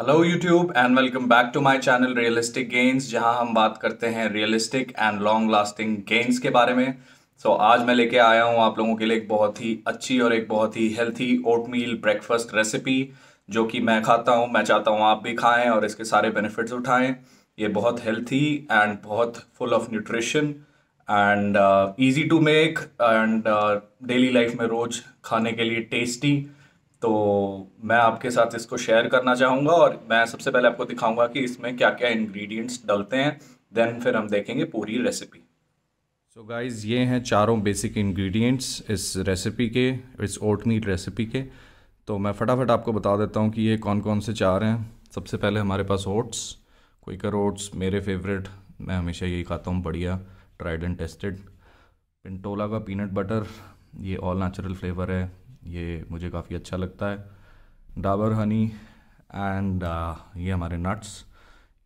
hello YouTube and welcome back to my channel realistic gains जहां हम बात करते हैं realistic and long lasting gains के बारे में सो so, आज मैं लेके आया हूं आप लोगों के लिए एक बहुत ही अच्छी और एक बहुत ही हेल्थी ओटमील ब्रेकफास्ट रेसिपी जो कि मैं खाता हूं मैं चाहता हूं आप भी खाएं और इसके सारे बेनिफिट्स उठाएं ये बहुत हेल्थी एंड बहुत full of nutrition and easy to make and daily life में रोज़ खाने के लिए टेस्टी तो मैं आपके साथ इसको शेयर करना चाहूँगा और मैं सबसे पहले आपको दिखाऊँगा कि इसमें क्या क्या इन्ग्रीडियंट्स डलते हैं देन फिर हम देखेंगे पूरी रेसिपी सो so गाइस ये हैं चारों बेसिक इंग्रेडिएंट्स इस रेसिपी के इस ओटमील रेसिपी के तो मैं फटाफट आपको बता देता हूँ कि ये कौन कौन से चार हैं सबसे पहले हमारे पास ओट्स क्विकर ओट्स मेरे फेवरेट मैं हमेशा यही खाता हूँ बढ़िया ट्राइड एंड टेस्टेड पिंटोला का पीनट बटर ये ऑल नेचुरल फ्लेवर है ये मुझे काफ़ी अच्छा लगता है डाबर हनी एंड uh, ये हमारे नट्स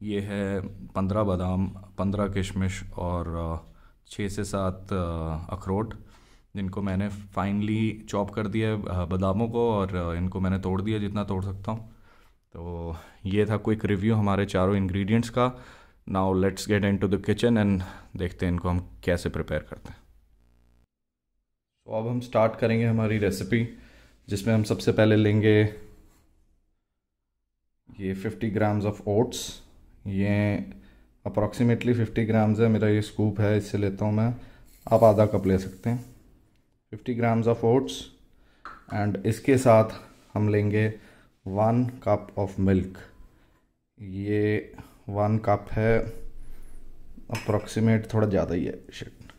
ये है पंद्रह बादाम पंद्रह किशमिश और uh, छः से सात uh, अखरोट जिनको मैंने फाइनली चॉप कर दिया है बादामों को और इनको मैंने तोड़ दिया जितना तोड़ सकता हूँ तो ये था क्विक रिव्यू हमारे चारों इंग्रेडिएंट्स का now let's get into the kitchen and देखते हैं इनको हम कैसे प्रिपेयर करते हैं तो अब हम स्टार्ट करेंगे हमारी रेसिपी जिसमें हम सबसे पहले लेंगे ये 50 ग्राम्स ऑफ ओट्स ये अप्रॉक्सीमेटली 50 ग्राम्स है मेरा ये स्कूप है इससे लेता हूँ मैं आप आधा कप ले सकते हैं 50 ग्राम्स ऑफ ओट्स एंड इसके साथ हम लेंगे वन कप ऑफ मिल्क ये वन कप है अप्रॉक्सीमेट थोड़ा ज़्यादा ही है शिट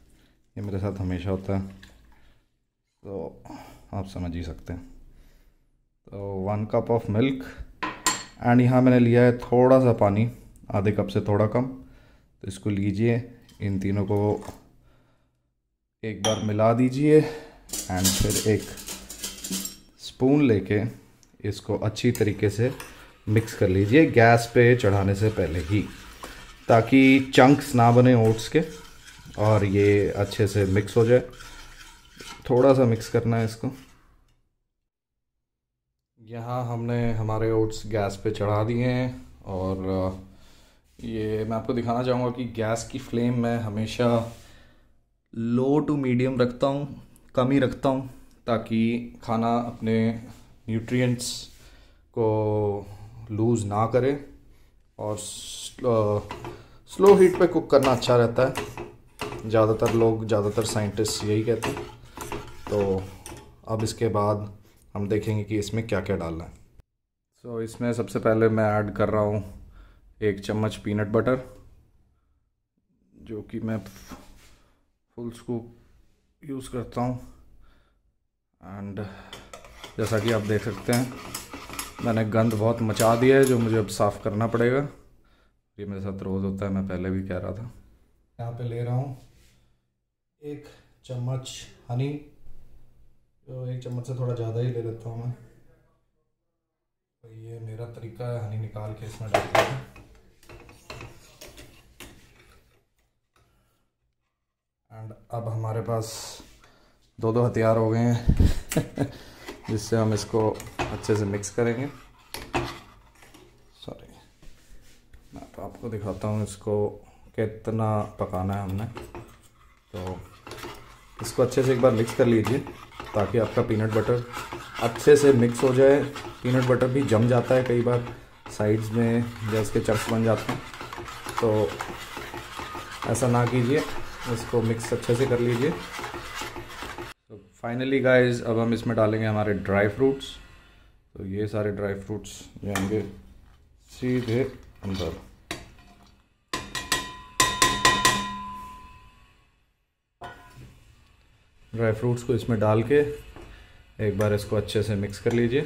ये मेरे साथ हमेशा होता है तो आप समझ ही सकते हैं तो one cup of milk and यहाँ मैंने लिया है थोड़ा सा पानी आधे कप से थोड़ा कम तो इसको लीजिए इन तीनों को एक बार मिला दीजिए एंड फिर एक स्पून लेके इसको अच्छी तरीके से मिक्स कर लीजिए गैस पे चढ़ाने से पहले ही ताकि चंक्स ना बने ओट्स के और ये अच्छे से मिक्स हो जाए थोड़ा सा मिक्स करना है इसको यहाँ हमने हमारे ओट्स गैस पे चढ़ा दिए हैं और ये मैं आपको दिखाना चाहूँगा कि गैस की फ्लेम मैं हमेशा लो टू मीडियम रखता हूँ कम ही रखता हूँ ताकि खाना अपने न्यूट्रिएंट्स को लूज़ ना करे और स्लो, स्लो हीट पे कुक करना अच्छा रहता है ज़्यादातर लोग ज़्यादातर साइंटिस्ट यही कहते हैं तो अब इसके बाद हम देखेंगे कि इसमें क्या क्या डालना है सो so, इसमें सबसे पहले मैं ऐड कर रहा हूँ एक चम्मच पीनट बटर जो कि मैं फुल स्कूप यूज़ करता हूँ एंड जैसा कि आप देख सकते हैं मैंने गंद बहुत मचा दिया है जो मुझे अब साफ़ करना पड़ेगा ये मेरे साथ रोज़ होता है मैं पहले भी कह रहा था यहाँ पे ले रहा हूँ एक चम्मच हनी तो एक चम्मच से थोड़ा ज़्यादा ही ले लेता हूँ मैं तो ये मेरा तरीका है हनी निकाल के इसमें डालते हैं एंड अब हमारे पास दो दो हथियार हो गए हैं जिससे हम इसको अच्छे से मिक्स करेंगे सॉरी मैं तो आपको दिखाता हूँ इसको कितना पकाना है हमने तो इसको अच्छे से एक बार मिक्स कर लीजिए ताकि आपका पीनट बटर अच्छे से मिक्स हो जाए पीनट बटर भी जम जाता है कई बार साइड्स में या उसके चक्स बन जाते हैं तो ऐसा ना कीजिए इसको मिक्स अच्छे से कर लीजिए तो फाइनली गाइस अब हम इसमें डालेंगे हमारे ड्राई फ्रूट्स तो ये सारे ड्राई फ्रूट्स जाएंगे सीधे अंदर ड्राई फ्रूट्स को इसमें डाल के एक बार इसको अच्छे से मिक्स कर लीजिए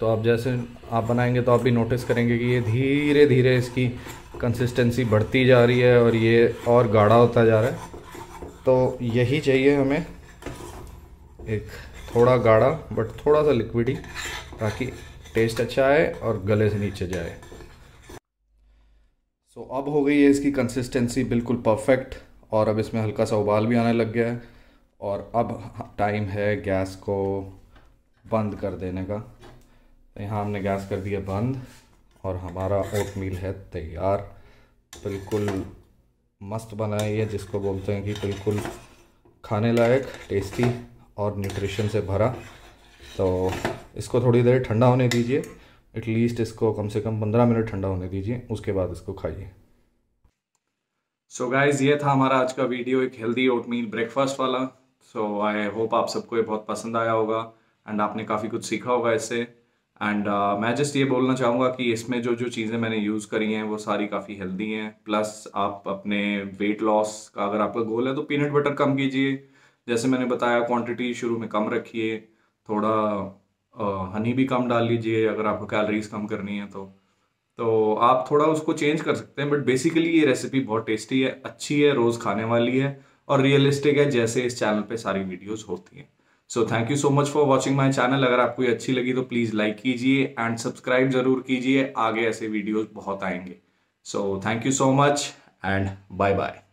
तो आप जैसे आप बनाएंगे तो आप भी नोटिस करेंगे कि ये धीरे धीरे इसकी कंसिस्टेंसी बढ़ती जा रही है और ये और गाढ़ा होता जा रहा है तो यही चाहिए हमें एक थोड़ा गाढ़ा बट थोड़ा सा लिक्विड ही ताकि टेस्ट अच्छा आए और गले से नीचे जाए सो so, अब हो गई है इसकी कंसिस्टेंसी बिल्कुल परफेक्ट और अब इसमें हल्का सा उबाल भी आने लग गया है और अब टाइम है गैस को बंद कर देने का तो यहाँ हमने गैस कर दिया बंद और हमारा ओट मील है तैयार बिल्कुल मस्त बना है ये जिसको बोलते हैं कि बिल्कुल खाने लायक टेस्टी और न्यूट्रिशन से भरा तो इसको थोड़ी देर ठंडा होने दीजिए एटलीस्ट इसको कम से कम पंद्रह मिनट ठंडा होने दीजिए उसके बाद इसको खाइए सो गाइज ये था हमारा आज का वीडियो एक हेल्दी ओटमील ब्रेकफास्ट वाला सो आई होप आप सबको ये बहुत पसंद आया होगा एंड आपने काफ़ी कुछ सीखा होगा इससे एंड uh, मैं जस्ट ये बोलना चाहूँगा कि इसमें जो जो चीज़ें मैंने यूज़ करी हैं वो सारी काफ़ी हेल्दी हैं प्लस आप अपने वेट लॉस का अगर आपका गोल है तो पीनट बटर कम कीजिए जैसे मैंने बताया क्वांटिटी शुरू में कम रखिए थोड़ा हनी भी कम डाल लीजिए अगर आपको कैलरीज कम करनी है तो तो आप थोड़ा उसको चेंज कर सकते हैं बट बेसिकली ये रेसिपी बहुत टेस्टी है अच्छी है रोज़ खाने वाली है और रियलिस्टिक है जैसे इस चैनल पे सारी वीडियोस होती हैं so thank you so much for watching my channel अगर आपको ये अच्छी लगी तो प्लीज़ लाइक कीजिए एंड सब्सक्राइब जरूर कीजिए आगे ऐसे वीडियोज़ बहुत आएंगे so thank you so much and bye bye